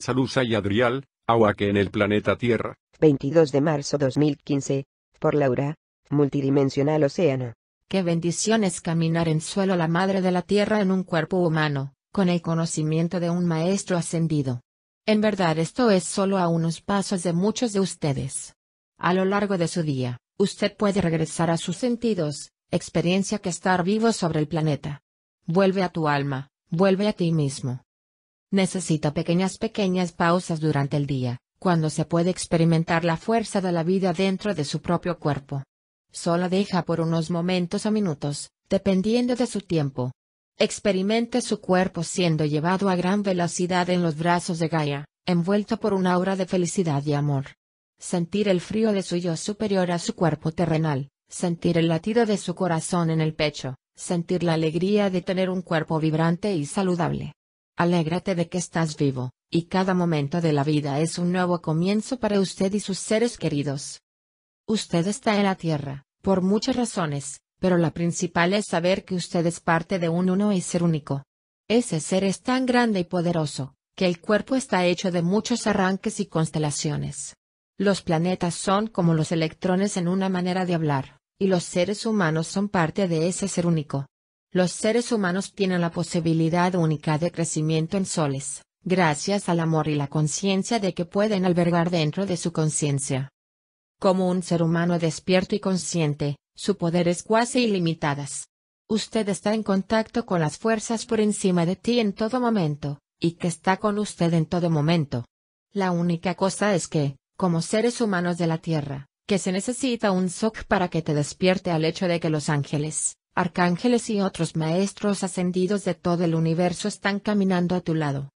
Salud y Adrial, agua que en el planeta Tierra. 22 de marzo 2015. Por Laura. Multidimensional Océano. Qué bendición es caminar en suelo la madre de la Tierra en un cuerpo humano, con el conocimiento de un maestro ascendido. En verdad esto es solo a unos pasos de muchos de ustedes. A lo largo de su día, usted puede regresar a sus sentidos, experiencia que estar vivo sobre el planeta. Vuelve a tu alma, vuelve a ti mismo. Necesita pequeñas pequeñas pausas durante el día, cuando se puede experimentar la fuerza de la vida dentro de su propio cuerpo. Solo deja por unos momentos o minutos, dependiendo de su tiempo. Experimente su cuerpo siendo llevado a gran velocidad en los brazos de Gaia, envuelto por una aura de felicidad y amor. Sentir el frío de su yo superior a su cuerpo terrenal, sentir el latido de su corazón en el pecho, sentir la alegría de tener un cuerpo vibrante y saludable. Alégrate de que estás vivo, y cada momento de la vida es un nuevo comienzo para usted y sus seres queridos. Usted está en la Tierra, por muchas razones, pero la principal es saber que usted es parte de un uno y ser único. Ese ser es tan grande y poderoso, que el cuerpo está hecho de muchos arranques y constelaciones. Los planetas son como los electrones en una manera de hablar, y los seres humanos son parte de ese ser único. Los seres humanos tienen la posibilidad única de crecimiento en soles, gracias al amor y la conciencia de que pueden albergar dentro de su conciencia. Como un ser humano despierto y consciente, su poder es cuasi ilimitadas. Usted está en contacto con las fuerzas por encima de ti en todo momento, y que está con usted en todo momento. La única cosa es que, como seres humanos de la Tierra, que se necesita un SOC para que te despierte al hecho de que los ángeles, arcángeles y otros maestros ascendidos de todo el universo están caminando a tu lado.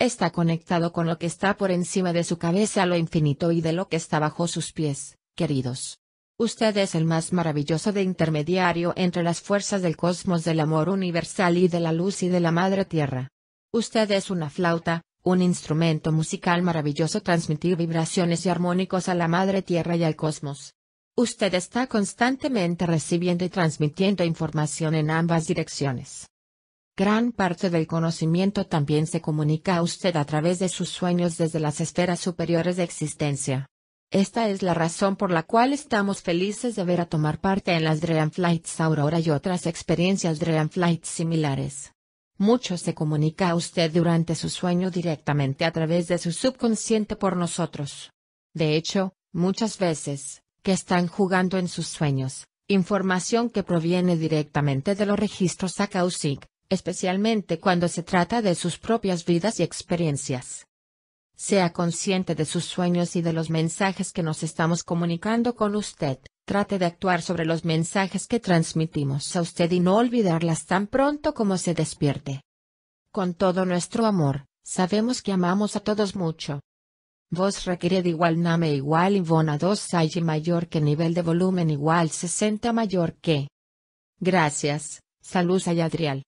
Está conectado con lo que está por encima de su cabeza a lo infinito y de lo que está bajo sus pies, queridos. Usted es el más maravilloso de intermediario entre las fuerzas del cosmos del amor universal y de la luz y de la madre tierra. Usted es una flauta, un instrumento musical maravilloso transmitir vibraciones y armónicos a la madre tierra y al cosmos. Usted está constantemente recibiendo y transmitiendo información en ambas direcciones. Gran parte del conocimiento también se comunica a usted a través de sus sueños desde las esferas superiores de existencia. Esta es la razón por la cual estamos felices de ver a tomar parte en las Dream Flights Aurora y otras experiencias Dream Flights similares. Mucho se comunica a usted durante su sueño directamente a través de su subconsciente por nosotros. De hecho, muchas veces, que están jugando en sus sueños, información que proviene directamente de los registros ACAUSIC, especialmente cuando se trata de sus propias vidas y experiencias. Sea consciente de sus sueños y de los mensajes que nos estamos comunicando con usted. Trate de actuar sobre los mensajes que transmitimos a usted y no olvidarlas tan pronto como se despierte. Con todo nuestro amor, sabemos que amamos a todos mucho, Vos requerid igual name igual y bona dos y mayor que nivel de volumen igual 60 mayor que. Gracias, Salud a Adrial.